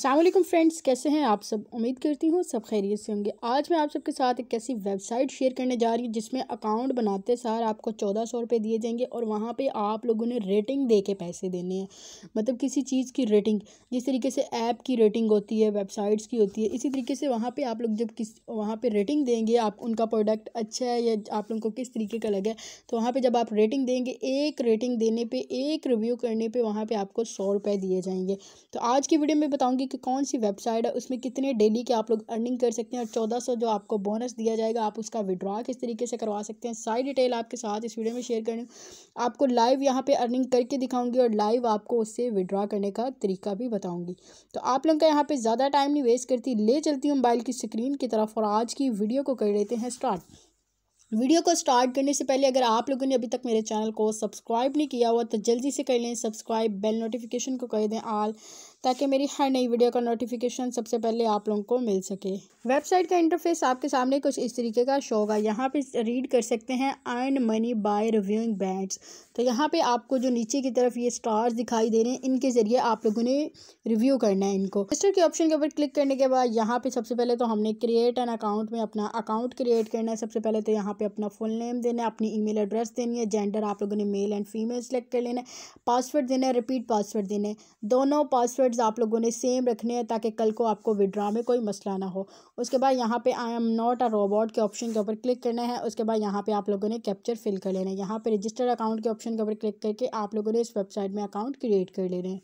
Aslam friends कैसे हैं आप सब उम्मीद करती हूँ सब खैरियत से होंगे आज मैं आप सबके साथ एक ऐसी वेबसाइट शेयर करने जा रही हूँ जिसमें अकाउंट बनाते सार आपको चौदह सौ रुपये दिए जाएंगे और वहाँ पे आप लोगों ने रेटिंग दे के पैसे देने हैं मतलब किसी चीज़ की रेटिंग जिस तरीके से ऐप की रेटिंग होती है वेबसाइट्स की होती है इसी तरीके से वहाँ पर आप लोग जब किस वहाँ पर रेटिंग देंगे आप उनका प्रोडक्ट अच्छा है या आप लोगों को किस तरीके का लगा तो वहाँ पर जब आप रेटिंग देंगे एक रेटिंग देने पर एक रिव्यू करने पर वहाँ पर आपको सौ रुपये दिए जाएंगे तो आज की वीडियो में बताऊँगी होगी कि कौन सी वेबसाइट है उसमें कितने डेली के आप लोग अर्निंग कर सकते हैं और चौदह सौ जो आपको बोनस दिया जाएगा आप उसका विड्रॉ किस तरीके से करवा सकते हैं सारी डिटेल आपके साथ इस वीडियो में शेयर करनी आपको लाइव यहाँ पर अर्निंग करके दिखाऊँगी और लाइव आपको उससे विड्रॉ करने का तरीका भी बताऊँगी तो आप लोग का यहाँ पर ज़्यादा टाइम नहीं वेस्ट करती ले चलती हूँ मोबाइल की स्क्रीन की तरफ और आज की वीडियो को कर लेते हैं स्टार्ट वीडियो को स्टार्ट करने से पहले अगर आप लोगों ने अभी तक मेरे चैनल को सब्सक्राइब नहीं किया हुआ तो जल्दी से कर लें सब्सक्राइब बेल नोटिफिकेशन को कर दें आल ताकि मेरी हर नई वीडियो का नोटिफिकेशन सबसे पहले आप लोगों को मिल सके वेबसाइट का इंटरफेस आपके सामने कुछ इस तरीके का शो होगा यहाँ पे रीड कर सकते हैं earn money by reviewing bands तो यहाँ पे आपको जो नीचे की तरफ ये स्टार्स दिखाई दे रहे हैं इनके ज़रिए आप लोगों ने रिव्यू करना है इनको रजिस्टर के ऑप्शन के ऊपर क्लिक करने के बाद यहाँ पे सबसे पहले तो हमने क्रिएट एन अकाउंट में अपना अकाउंट क्रिएट करना है सबसे पहले तो यहाँ पे अपना फुल नेम देना है अपनी ईमेल एड्रेस देनी है जेंडर आप लोगों ने मेल एंड फीमेल सेलेक्ट कर लेना है पासवर्ड देना है रिपीट पासवर्ड देना है दोनों पासवर्ड्स आप लोगों ने सेम रखने हैं ताकि कल को आपको विड्रा में कोई मसला ना हो उसके बाद यहाँ पे I am not a robot के ऑप्शन के ऊपर क्लिक करना है उसके बाद यहाँ पे आप लोगों ने कैप्चर फिल कर लेना है यहाँ पे रजिस्टर्ड अकाउंट के ऑप्शन ऑप्शन के ऊपर क्लिक करके आप लोगों ने इस वेबसाइट में अकाउंट क्रिएट कर रहे हैं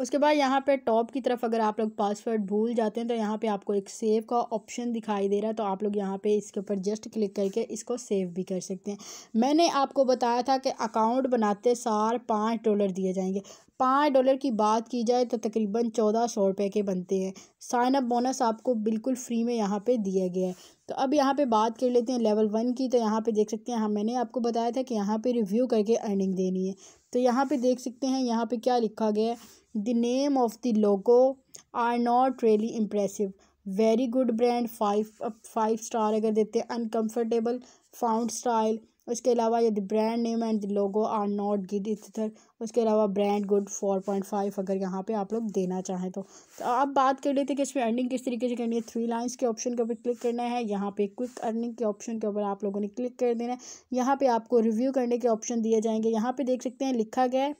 उसके बाद यहाँ पे टॉप की तरफ अगर आप लोग पासवर्ड भूल जाते हैं तो यहाँ पे आपको एक सेव का ऑप्शन दिखाई दे रहा है तो आप लोग यहाँ पे इसके ऊपर जस्ट क्लिक करके इसको सेव भी कर सकते हैं मैंने आपको बताया था कि अकाउंट बनाते सार पाँच डॉलर दिए जाएंगे पाँच डॉलर की बात की जाए तो तकरीबन चौदह सौ रुपये के बनते हैं साइन अप बोनस आपको बिल्कुल फ्री में यहाँ पे दिया गया है तो अब यहाँ पे बात कर लेते हैं लेवल वन की तो यहाँ पे देख सकते हैं हम हाँ, मैंने आपको बताया था कि यहाँ पे रिव्यू करके अर्निंग देनी है तो यहाँ पे देख सकते हैं यहाँ पे क्या लिखा गया है the name of the logo are not really impressive very good brand five five star अगर देते हैं अनकम्फर्टेबल फाउंड स्टाइल उसके अलावा यदि brand name and logo are not good इधर उसके अलावा brand good four point five अगर यहाँ पे आप लोग देना चाहें तो, तो अब बात कर लेते हैं कि इसमें अर्निंग किस तरीके से करनी है थ्री लाइंस के ऑप्शन के ऊपर क्लिक करना है यहाँ पे क्विक अर्निंग के ऑप्शन के ऊपर आप लोगों ने क्लिक कर देना है यहाँ पर आपको रिव्यू करने के ऑप्शन दिए जाएंगे यहाँ पर देख सकते हैं लिखा गया है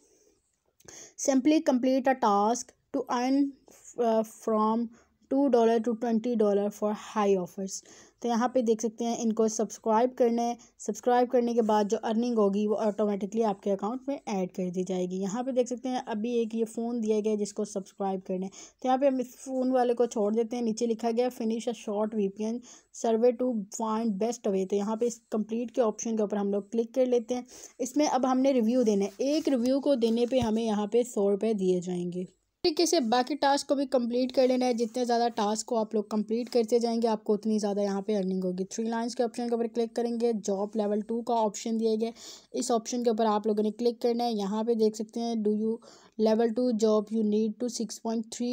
simply complete a task to earn from two dollar to twenty dollar for high offers तो यहाँ पे देख सकते हैं इनको सब्सक्राइब करने सब्सक्राइब करने के बाद जो अर्निंग होगी वो ऑटोमेटिकली आपके अकाउंट में ऐड कर दी जाएगी यहाँ पे देख सकते हैं अभी एक ये फ़ोन दिया गया है जिसको सब्सक्राइब करना है तो यहाँ पे हम इस फ़ोन वाले को छोड़ देते हैं नीचे लिखा गया finish a short VPN survey to find best away तो यहाँ पर इस कंप्लीट के ऑप्शन के ऊपर हम लोग क्लिक कर लेते हैं इसमें अब हमने रिव्यू देना है एक रिव्यू को देने पर हमें यहाँ पर सौ रुपये दिए जाएंगे तरीके से बाकी टास्क को भी कंप्लीट कर लेना है जितने ज़्यादा टास्क को आप लोग कंप्लीट करते जाएंगे आपको उतनी ज़्यादा यहाँ पे अर्निंग होगी थ्री लाइंस के ऑप्शन के ऊपर क्लिक करेंगे जॉब लेवल टू का ऑप्शन दिया गया इस ऑप्शन के ऊपर आप लोगों ने क्लिक करना है यहाँ पे देख सकते हैं do you level two job you level two six point three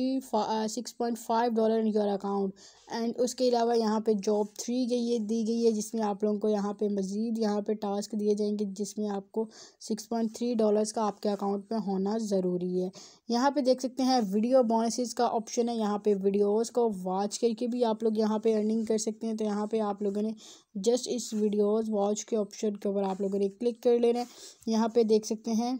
six point five dollar in your account and उसके अलावा यहाँ पे जॉब थ्री गई ये दी गई है जिसमें आप लोगों को यहाँ पे मज़ीद यहाँ पे टास्क दिए जाएंगे जिसमें आपको सिक्स पॉइंट थ्री डॉलर का आपके अकाउंट में होना ज़रूरी है यहाँ पे देख सकते हैं वीडियो बोनसेस का ऑप्शन है यहाँ पे वीडियोज़ को वॉच करके भी आप लोग यहाँ पे अर्निंग कर सकते हैं तो यहाँ पे आप लोगों ने जस्ट इस वीडियोज़ वॉच के ऑप्शन के ऊपर आप लोगों ने क्लिक कर लेना है यहाँ पे देख सकते हैं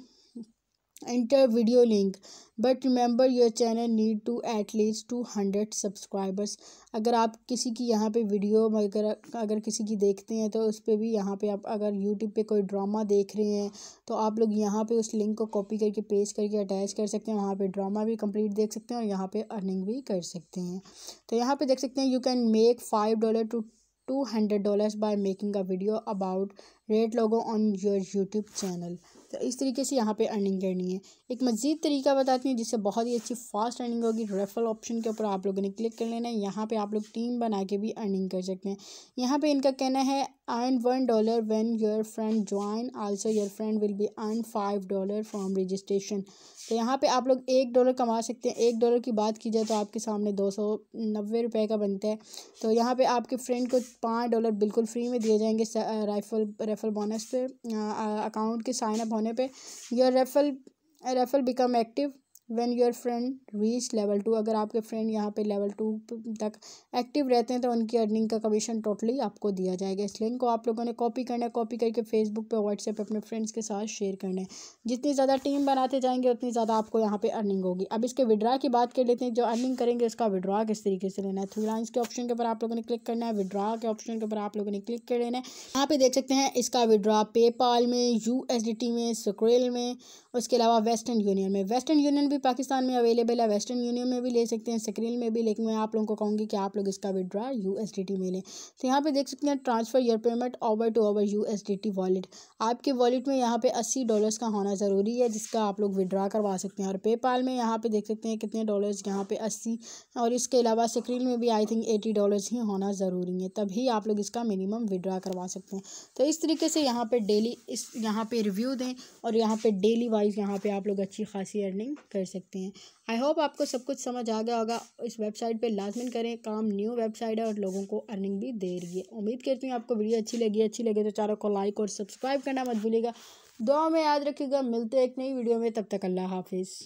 enter video link but remember your channel need to at least hundred subscribers अगर आप किसी की यहाँ पे वीडियो अगर अगर किसी की देखते हैं तो उस पर भी यहाँ पे आप अगर यूट्यूब पे कोई ड्रामा देख रहे हैं तो आप लोग यहाँ पे उस लिंक को कॉपी करके पेस्ट करके अटैच कर सकते हैं वहाँ पे ड्रामा भी कंप्लीट देख सकते हैं और यहाँ पे अर्निंग भी कर सकते हैं तो यहाँ पे देख सकते हैं you can make five dollar to two hundred dollars by making a video about rate logo on your YouTube channel तो इस तरीके से यहाँ पे अर्निंग करनी है एक मज़ीद तरीका बताती हूँ जिससे बहुत ही अच्छी फास्ट अर्निंग होगी रेफरल ऑप्शन के ऊपर आप लोगों ने क्लिक कर लेना है यहाँ पे आप लोग टीम बना के भी अर्निंग कर सकते हैं यहाँ पे इनका कहना है earn one dollar when your friend join also your friend will be earn five dollar from registration तो यहाँ पर आप लोग एक डॉलर कमा सकते हैं एक डॉलर की बात की जाए तो आपके सामने दो सौ नब्बे रुपये का बनता है तो यहाँ पर आपके फ्रेंड को पाँच डॉलर बिल्कुल फ्री में दिए जाएंगे राइफल रेफ़ल बोनस पे अकाउंट के साइन अप होने पे your raffle raffle become active when your friend reach level two अगर आपके फ्रेंड यहाँ पे लेवल टू तक एक्टिव रहते हैं तो उनकी अर्निंग का कमीशन टोटली आपको दिया जाएगा इस लिंक को आप लोगों ने कॉपी करना है कॉपी करके फेसबुक पे व्हाट्सएप पे अपने फ्रेंड्स के साथ शेयर करना है जितनी ज़्यादा टीम बनाते जाएंगे उतनी ज़्यादा आपको यहाँ पर अर्निंग होगी अब इसके विड्रा की बात कर लेते हैं जो अर्निंग करेंगे उसका विड्रा किस तरीके से लेना है थ्री के ऑप्शन के ऊपर आप लोगों ने क्लिक करना है विड्रा के ऑप्शन के ऊपर आप लोगों ने क्लिक कर लेना है यहाँ पे देख सकते हैं इसका विड्रा पेपाल में यू में स्क्रेल में उसके अलावा वेस्टर्न यूनियन में वेस्टर्न यूनियन भी पाकिस्तान में अवेलेबल है वेस्टर्न यूनियन में भी ले सकते हैं सक्रीन में भी लेकिन मैं आप लोगों को कहूँगी कि आप लोग इसका विड्रा यू एस में लें तो यहाँ पर देख सकते हैं transfer your payment over to over U S wallet आपके वॉलेट में यहाँ पर अस्सी डॉलर्स का होना ज़रूरी है जिसका आप लोग विड्रा करवा सकते हैं और पेपाल में यहाँ पर देख सकते हैं कितने डॉलर्स यहाँ पर अस्सी और इसके अलावा सक्रीन में भी आई थिंक एटी डॉलर्स ही होना ज़रूरी है तभी आप लोग इसका मिनिमम विड्रा करवा सकते हैं तो इस तरीके से यहाँ पर डेली इस यहाँ पर रिव्यू दें और यहाँ पर डेली वाइज यहाँ पे आप लोग अच्छी खासी अर्निंग कर सकते हैं आई होप आपको सब कुछ समझ आ गया होगा इस वेबसाइट पे लाजमिन करें काम न्यू वेबसाइट है और लोगों को अर्निंग भी दे रही है उम्मीद करती हूँ आपको वीडियो अच्छी लगी अच्छी लगे तो चारों को लाइक और सब्सक्राइब करना मत भूलिएगा दुआ में याद रखिएगा मिलते हैं एक नई वीडियो में तब तक अल्लाह हाफिज़